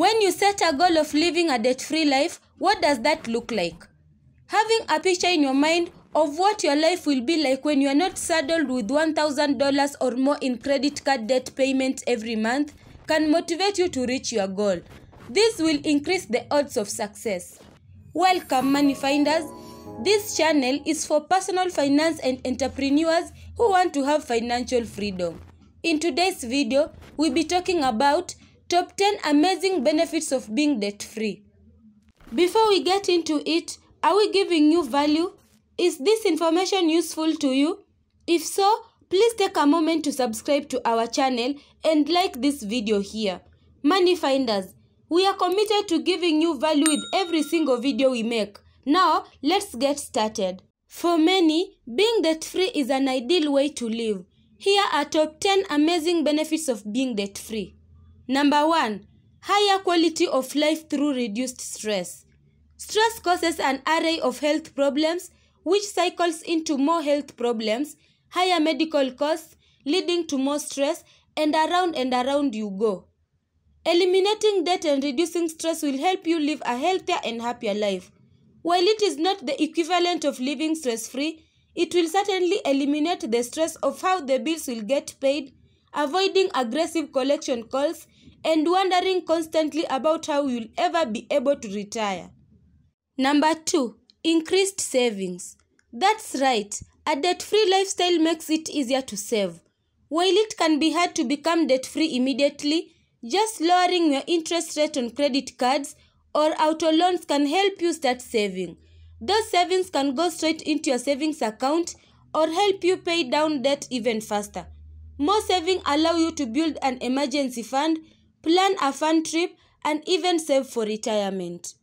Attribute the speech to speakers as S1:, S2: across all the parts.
S1: When you set a goal of living a debt free life, what does that look like? Having a picture in your mind of what your life will be like when you are not saddled with $1,000 or more in credit card debt payments every month can motivate you to reach your goal. This will increase the odds of success. Welcome, money finders. This channel is for personal finance and entrepreneurs who want to have financial freedom. In today's video, we'll be talking about Top 10 amazing benefits of being debt free. Before we get into it, are we giving you value? Is this information useful to you? If so, please take a moment to subscribe to our channel and like this video here. Money Finders, we are committed to giving you value with every single video we make. Now, let's get started. For many, being debt-free is an ideal way to live. Here are top 10 amazing benefits of being debt-free. Number one, higher quality of life through reduced stress. Stress causes an array of health problems, which cycles into more health problems, higher medical costs, leading to more stress, and around and around you go. Eliminating debt and reducing stress will help you live a healthier and happier life. While it is not the equivalent of living stress free, it will certainly eliminate the stress of how the bills will get paid, avoiding aggressive collection calls, and wondering constantly about how you'll ever be able to retire. Number two, increased savings. That's right, a debt free lifestyle makes it easier to save. While it can be hard to become debt free immediately, just lowering your interest rate on credit cards or auto loans can help you start saving. Those savings can go straight into your savings account or help you pay down debt even faster. More saving allow you to build an emergency fund, plan a fun trip, and even save for retirement.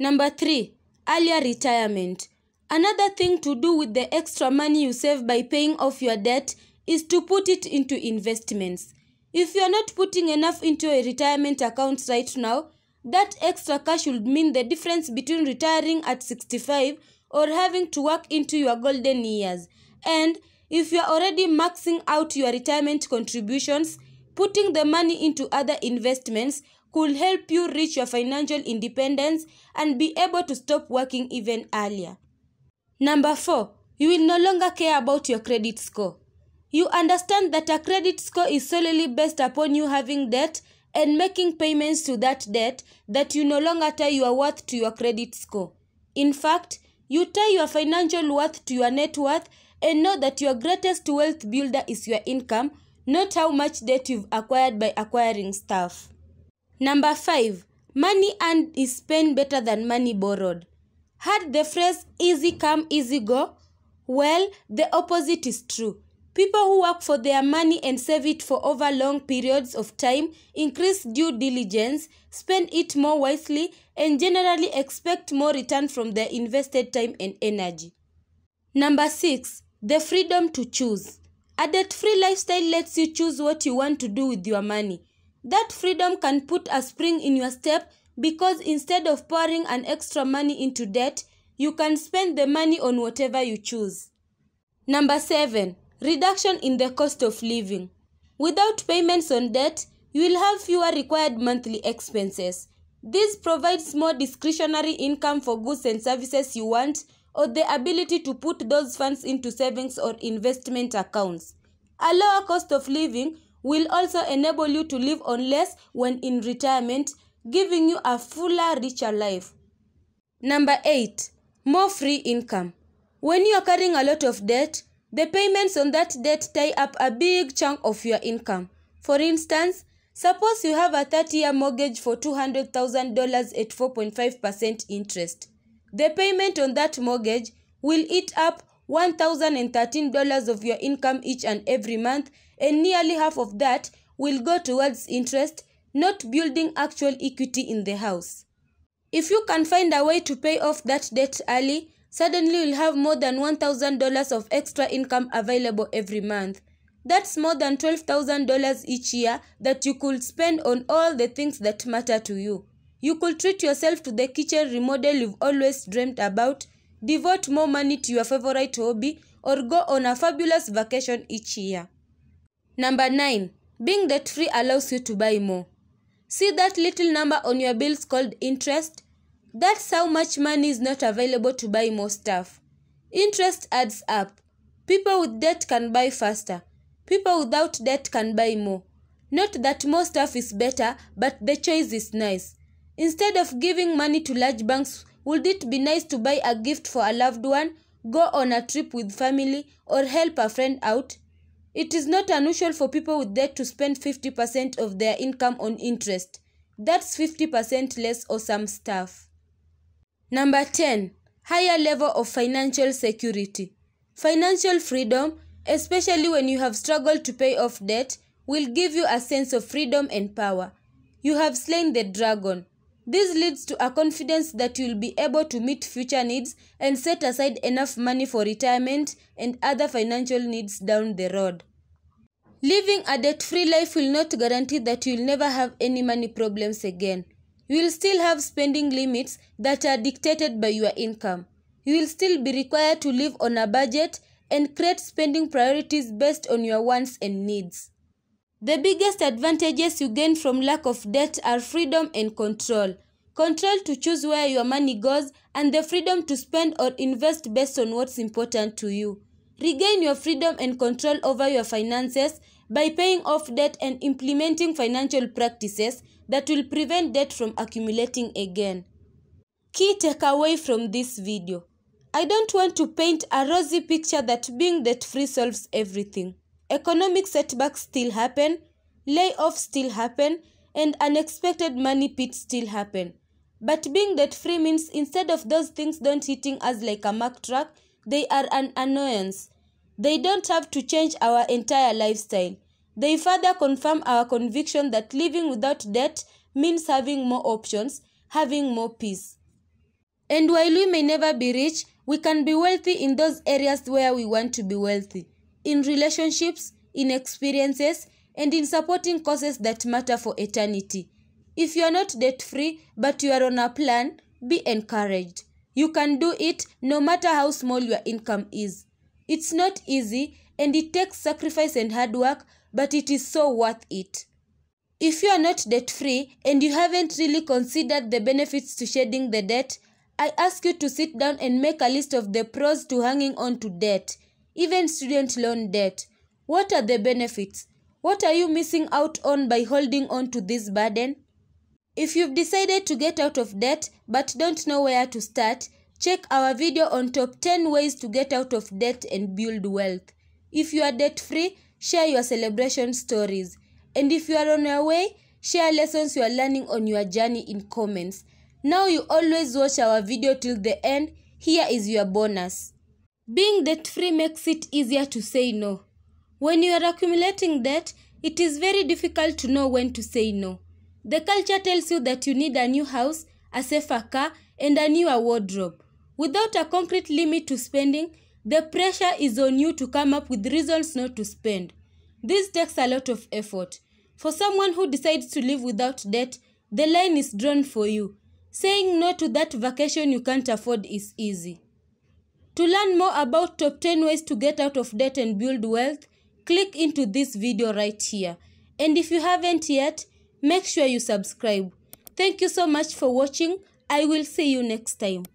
S1: Number 3. Earlier retirement. Another thing to do with the extra money you save by paying off your debt is to put it into investments. If you are not putting enough into a retirement account right now, that extra cash would mean the difference between retiring at 65 or having to work into your golden years. And if you are already maxing out your retirement contributions, putting the money into other investments could help you reach your financial independence and be able to stop working even earlier. Number 4. You will no longer care about your credit score. You understand that a credit score is solely based upon you having debt and making payments to that debt that you no longer tie your worth to your credit score. In fact, you tie your financial worth to your net worth and know that your greatest wealth builder is your income, not how much debt you've acquired by acquiring stuff. Number 5. Money earned is spent better than money borrowed. Heard the phrase easy come, easy go? Well, the opposite is true. People who work for their money and save it for over long periods of time increase due diligence, spend it more wisely, and generally expect more return from their invested time and energy. Number 6. The freedom to choose. A debt free lifestyle lets you choose what you want to do with your money. That freedom can put a spring in your step because instead of pouring an extra money into debt, you can spend the money on whatever you choose. Number 7. Reduction in the cost of living. Without payments on debt, you will have fewer required monthly expenses. This provides more discretionary income for goods and services you want or the ability to put those funds into savings or investment accounts. A lower cost of living will also enable you to live on less when in retirement, giving you a fuller, richer life. Number 8. More free income. When you are carrying a lot of debt, the payments on that debt tie up a big chunk of your income. For instance, suppose you have a 30-year mortgage for $200,000 at 4.5% interest. The payment on that mortgage will eat up $1,013 of your income each and every month, and nearly half of that will go towards interest, not building actual equity in the house. If you can find a way to pay off that debt early, suddenly you'll have more than $1,000 of extra income available every month. That's more than $12,000 each year that you could spend on all the things that matter to you. You could treat yourself to the kitchen remodel you've always dreamt about, devote more money to your favorite hobby, or go on a fabulous vacation each year. Number 9. Being debt free allows you to buy more. See that little number on your bills called interest? That's how much money is not available to buy more stuff. Interest adds up. People with debt can buy faster. People without debt can buy more. Not that more stuff is better, but the choice is nice. Instead of giving money to large banks, would it be nice to buy a gift for a loved one, go on a trip with family, or help a friend out? It is not unusual for people with debt to spend 50% of their income on interest. That's 50% less or some stuff. Number 10. Higher level of financial security. Financial freedom, especially when you have struggled to pay off debt, will give you a sense of freedom and power. You have slain the dragon. This leads to a confidence that you'll be able to meet future needs and set aside enough money for retirement and other financial needs down the road. Living a debt-free life will not guarantee that you'll never have any money problems again. You will still have spending limits that are dictated by your income. You will still be required to live on a budget and create spending priorities based on your wants and needs. The biggest advantages you gain from lack of debt are freedom and control. Control to choose where your money goes and the freedom to spend or invest based on what's important to you. Regain your freedom and control over your finances by paying off debt and implementing financial practices that will prevent debt from accumulating again. Key takeaway from this video. I don't want to paint a rosy picture that being debt-free solves everything. Economic setbacks still happen, layoffs still happen, and unexpected money pits still happen. But being debt free means instead of those things don't hitting us like a Mack truck, they are an annoyance. They don't have to change our entire lifestyle. They further confirm our conviction that living without debt means having more options, having more peace. And while we may never be rich, we can be wealthy in those areas where we want to be wealthy in relationships, in experiences, and in supporting causes that matter for eternity. If you are not debt free but you are on a plan, be encouraged. You can do it no matter how small your income is. It's not easy and it takes sacrifice and hard work, but it is so worth it. If you are not debt free and you haven't really considered the benefits to shedding the debt, I ask you to sit down and make a list of the pros to hanging on to debt. even student loan debt. What are the benefits? What are you missing out on by holding on to this burden? If you've decided to get out of debt but don't know where to start, check our video on top 10 ways to get out of debt and build wealth. If you are debt free, share your celebration stories. And if you are on your way, share lessons you are learning on your journey in comments. Now you always watch our video till the end. Here is your bonus. Being debt free makes it easier to say no. When you are accumulating debt, it is very difficult to know when to say no. The culture tells you that you need a new house, a safer car, and a newer wardrobe. Without a concrete limit to spending, the pressure is on you to come up with reasons not to spend. This takes a lot of effort. For someone who decides to live without debt, the line is drawn for you. Saying no to that vacation you can't afford is easy. To learn more about top 10 ways to get out of debt and build wealth, click into this video right here. And if you haven't yet, make sure you subscribe. Thank you so much for watching. I will see you next time.